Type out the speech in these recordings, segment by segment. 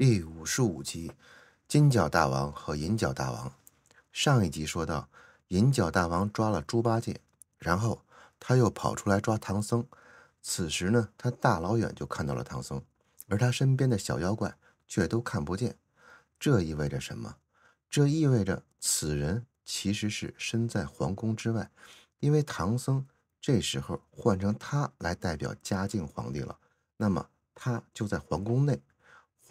第五十五集，金角大王和银角大王。上一集说到，银角大王抓了猪八戒，然后他又跑出来抓唐僧。此时呢，他大老远就看到了唐僧，而他身边的小妖怪却都看不见。这意味着什么？这意味着此人其实是身在皇宫之外，因为唐僧这时候换成他来代表嘉靖皇帝了，那么他就在皇宫内。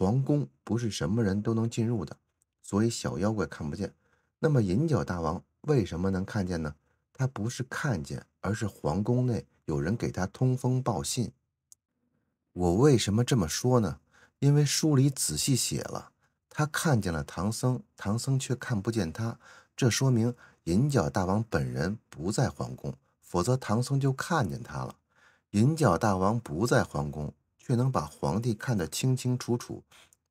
皇宫不是什么人都能进入的，所以小妖怪看不见。那么银角大王为什么能看见呢？他不是看见，而是皇宫内有人给他通风报信。我为什么这么说呢？因为书里仔细写了，他看见了唐僧，唐僧却看不见他。这说明银角大王本人不在皇宫，否则唐僧就看见他了。银角大王不在皇宫。却能把皇帝看得清清楚楚，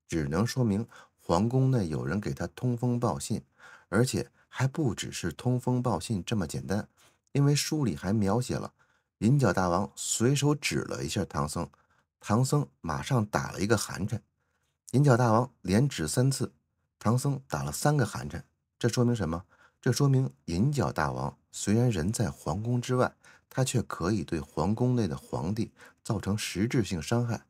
只能说明皇宫内有人给他通风报信，而且还不只是通风报信这么简单，因为书里还描写了银角大王随手指了一下唐僧，唐僧马上打了一个寒颤，银角大王连指三次，唐僧打了三个寒颤，这说明什么？这说明银角大王虽然人在皇宫之外。他却可以对皇宫内的皇帝造成实质性伤害，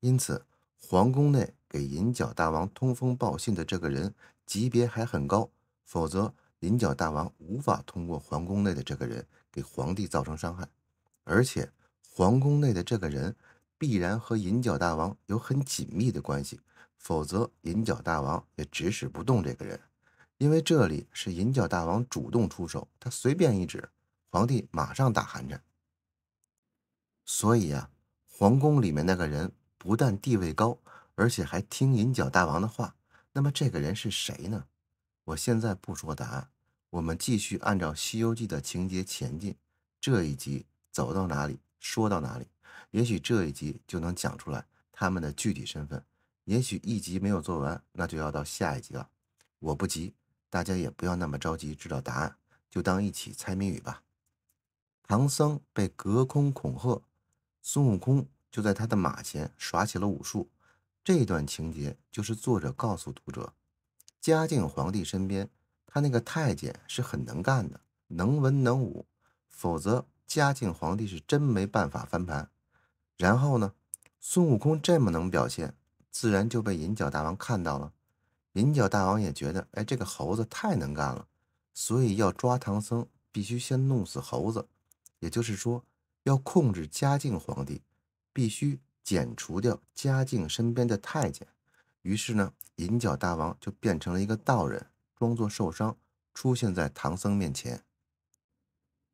因此皇宫内给银角大王通风报信的这个人级别还很高，否则银角大王无法通过皇宫内的这个人给皇帝造成伤害。而且皇宫内的这个人必然和银角大王有很紧密的关系，否则银角大王也指使不动这个人，因为这里是银角大王主动出手，他随便一指。皇帝马上打寒战。所以啊，皇宫里面那个人不但地位高，而且还听银角大王的话。那么这个人是谁呢？我现在不说答案，我们继续按照《西游记》的情节前进。这一集走到哪里说到哪里，也许这一集就能讲出来他们的具体身份。也许一集没有做完，那就要到下一集了。我不急，大家也不要那么着急知道答案，就当一起猜谜语吧。唐僧被隔空恐吓，孙悟空就在他的马前耍起了武术。这段情节就是作者告诉读者：嘉靖皇帝身边他那个太监是很能干的，能文能武，否则嘉靖皇帝是真没办法翻盘。然后呢，孙悟空这么能表现，自然就被银角大王看到了。银角大王也觉得，哎，这个猴子太能干了，所以要抓唐僧，必须先弄死猴子。也就是说，要控制嘉靖皇帝，必须剪除掉嘉靖身边的太监。于是呢，银角大王就变成了一个道人，装作受伤，出现在唐僧面前。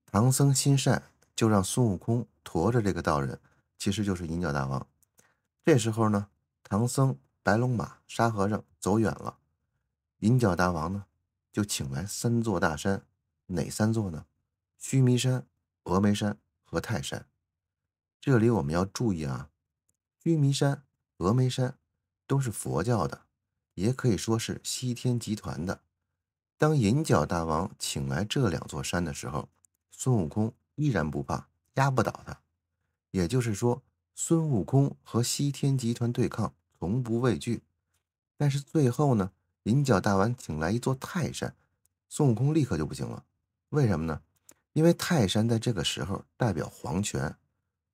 唐僧心善，就让孙悟空驮着这个道人，其实就是银角大王。这时候呢，唐僧、白龙马、沙和尚走远了，银角大王呢，就请来三座大山，哪三座呢？须弥山。峨眉山和泰山，这里我们要注意啊，须弥山、峨眉山都是佛教的，也可以说是西天集团的。当银角大王请来这两座山的时候，孙悟空依然不怕，压不倒他。也就是说，孙悟空和西天集团对抗，从不畏惧。但是最后呢，银角大王请来一座泰山，孙悟空立刻就不行了。为什么呢？因为泰山在这个时候代表皇权，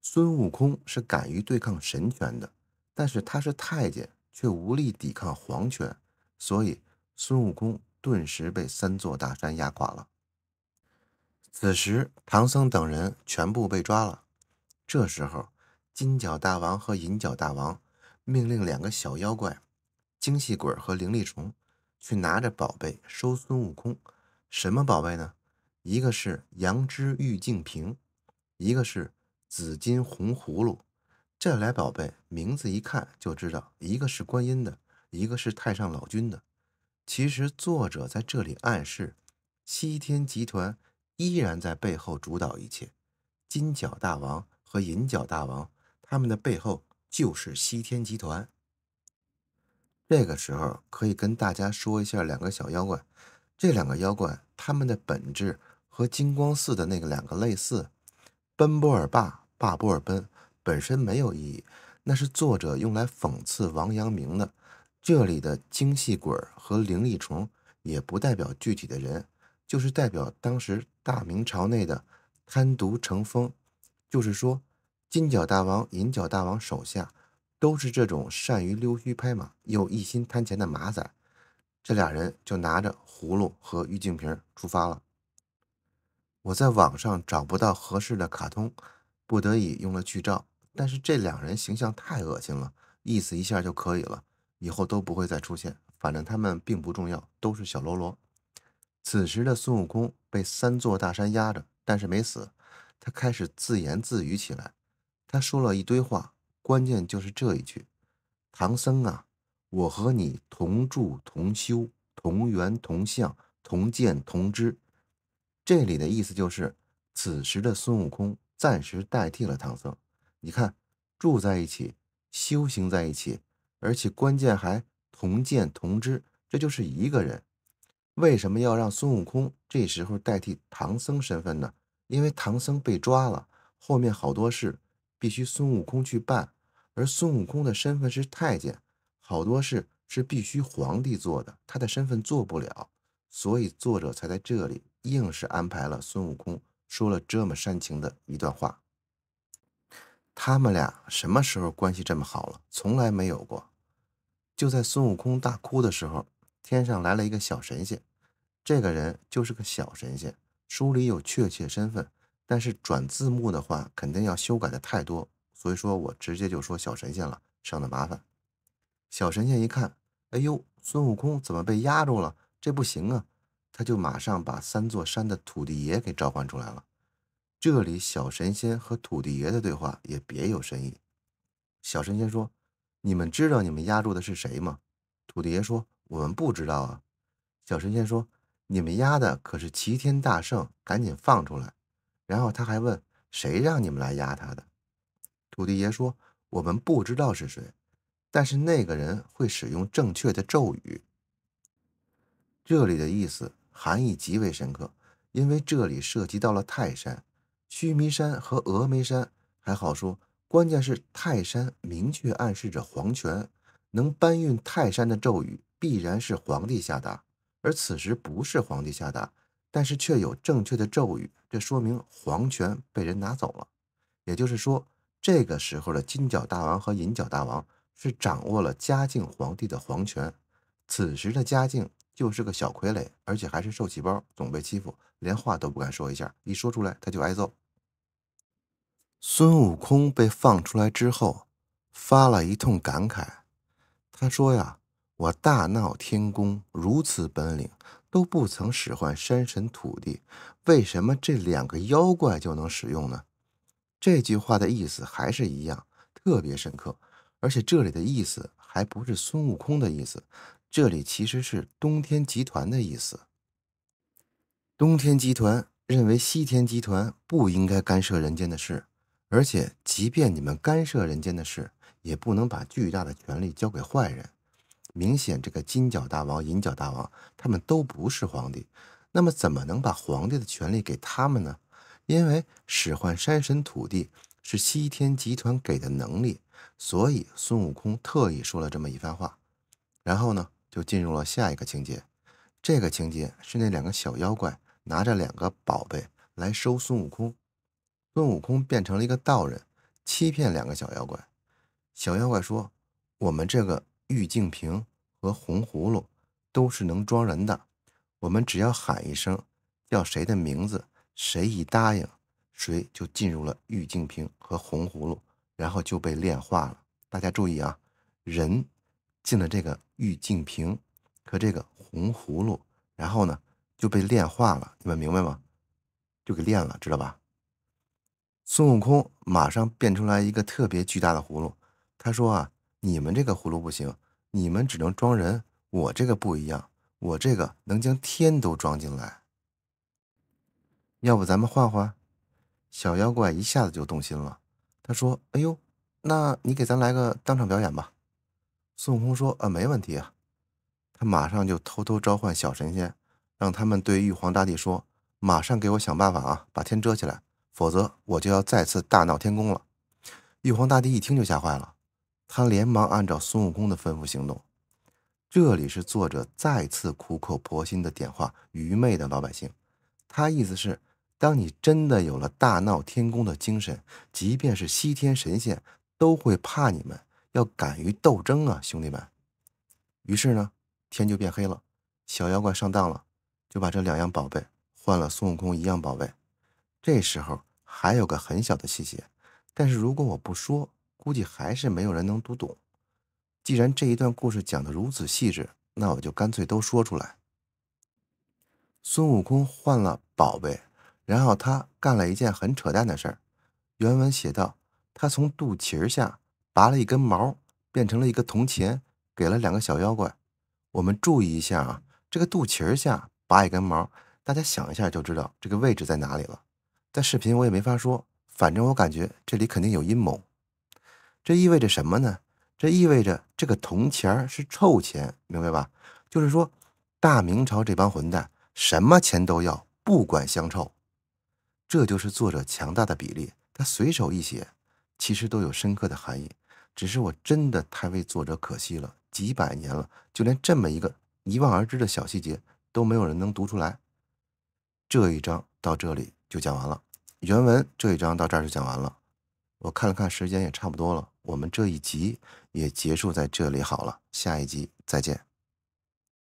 孙悟空是敢于对抗神权的，但是他是太监，却无力抵抗皇权，所以孙悟空顿时被三座大山压垮了。此时，唐僧等人全部被抓了。这时候，金角大王和银角大王命令两个小妖怪，精细鬼和灵力虫，去拿着宝贝收孙悟空。什么宝贝呢？一个是羊脂玉净瓶，一个是紫金红葫芦，这俩宝贝名字一看就知道，一个是观音的，一个是太上老君的。其实作者在这里暗示，西天集团依然在背后主导一切。金角大王和银角大王，他们的背后就是西天集团。这个时候可以跟大家说一下，两个小妖怪，这两个妖怪他们的本质。和金光寺的那个两个类似，奔波尔坝、坝波尔奔本身没有意义，那是作者用来讽刺王阳明的。这里的精细鬼和灵异虫也不代表具体的人，就是代表当时大明朝内的贪渎成风。就是说，金角大王、银角大王手下都是这种善于溜须拍马又一心贪钱的马仔。这俩人就拿着葫芦和玉净瓶出发了。我在网上找不到合适的卡通，不得已用了剧照。但是这两人形象太恶心了，意思一下就可以了，以后都不会再出现。反正他们并不重要，都是小喽啰。此时的孙悟空被三座大山压着，但是没死。他开始自言自语起来，他说了一堆话，关键就是这一句：“唐僧啊，我和你同住同修同源同相同见同知。”这里的意思就是，此时的孙悟空暂时代替了唐僧。你看，住在一起，修行在一起，而且关键还同见同知，这就是一个人。为什么要让孙悟空这时候代替唐僧身份呢？因为唐僧被抓了，后面好多事必须孙悟空去办，而孙悟空的身份是太监，好多事是必须皇帝做的，他的身份做不了，所以作者才在这里。硬是安排了孙悟空说了这么煽情的一段话。他们俩什么时候关系这么好了？从来没有过。就在孙悟空大哭的时候，天上来了一个小神仙。这个人就是个小神仙，书里有确切身份，但是转字幕的话肯定要修改的太多，所以说我直接就说小神仙了，省得麻烦。小神仙一看，哎呦，孙悟空怎么被压住了？这不行啊！他就马上把三座山的土地爷给召唤出来了。这里小神仙和土地爷的对话也别有深意。小神仙说：“你们知道你们压住的是谁吗？”土地爷说：“我们不知道啊。”小神仙说：“你们压的可是齐天大圣，赶紧放出来。”然后他还问：“谁让你们来压他的？”土地爷说：“我们不知道是谁，但是那个人会使用正确的咒语。”这里的意思含义极为深刻，因为这里涉及到了泰山、须弥山和峨眉山，还好说。关键是泰山明确暗示着皇权，能搬运泰山的咒语必然是皇帝下达。而此时不是皇帝下达，但是却有正确的咒语，这说明皇权被人拿走了。也就是说，这个时候的金角大王和银角大王是掌握了嘉靖皇帝的皇权。此时的嘉靖。就是个小傀儡，而且还是受气包，总被欺负，连话都不敢说一下，一说出来他就挨揍。孙悟空被放出来之后，发了一通感慨，他说呀：“我大闹天宫，如此本领，都不曾使唤山神土地，为什么这两个妖怪就能使用呢？”这句话的意思还是一样，特别深刻，而且这里的意思还不是孙悟空的意思。这里其实是东天集团的意思。东天集团认为西天集团不应该干涉人间的事，而且即便你们干涉人间的事，也不能把巨大的权力交给坏人。明显，这个金角大王、银角大王他们都不是皇帝，那么怎么能把皇帝的权力给他们呢？因为使唤山神土地是西天集团给的能力，所以孙悟空特意说了这么一番话。然后呢？就进入了下一个情节，这个情节是那两个小妖怪拿着两个宝贝来收孙悟空，孙悟空变成了一个道人，欺骗两个小妖怪。小妖怪说：“我们这个玉净瓶和红葫芦都是能装人的，我们只要喊一声叫谁的名字，谁一答应，谁就进入了玉净瓶和红葫芦，然后就被炼化了。”大家注意啊，人。进了这个玉净瓶和这个红葫芦，然后呢就被炼化了。你们明白吗？就给炼了，知道吧？孙悟空马上变出来一个特别巨大的葫芦，他说：“啊，你们这个葫芦不行，你们只能装人，我这个不一样，我这个能将天都装进来。要不咱们换换？”小妖怪一下子就动心了，他说：“哎呦，那你给咱来个当场表演吧。”孙悟空说：“啊，没问题啊！”他马上就偷偷召唤小神仙，让他们对玉皇大帝说：“马上给我想办法啊，把天遮起来，否则我就要再次大闹天宫了。”玉皇大帝一听就吓坏了，他连忙按照孙悟空的吩咐行动。这里是作者再次苦口婆心的点化愚昧的老百姓，他意思是：当你真的有了大闹天宫的精神，即便是西天神仙都会怕你们。要敢于斗争啊，兄弟们！于是呢，天就变黑了。小妖怪上当了，就把这两样宝贝换了孙悟空一样宝贝。这时候还有个很小的细节，但是如果我不说，估计还是没有人能读懂。既然这一段故事讲的如此细致，那我就干脆都说出来。孙悟空换了宝贝，然后他干了一件很扯淡的事儿。原文写道：“他从肚脐下。”拔了一根毛，变成了一个铜钱，给了两个小妖怪。我们注意一下啊，这个肚脐下拔一根毛，大家想一下就知道这个位置在哪里了。在视频我也没法说，反正我感觉这里肯定有阴谋。这意味着什么呢？这意味着这个铜钱是臭钱，明白吧？就是说，大明朝这帮混蛋什么钱都要，不管香臭。这就是作者强大的比例，他随手一写，其实都有深刻的含义。只是我真的太为作者可惜了，几百年了，就连这么一个一望而知的小细节都没有人能读出来。这一章到这里就讲完了，原文这一章到这儿就讲完了。我看了看时间也差不多了，我们这一集也结束在这里好了，下一集再见。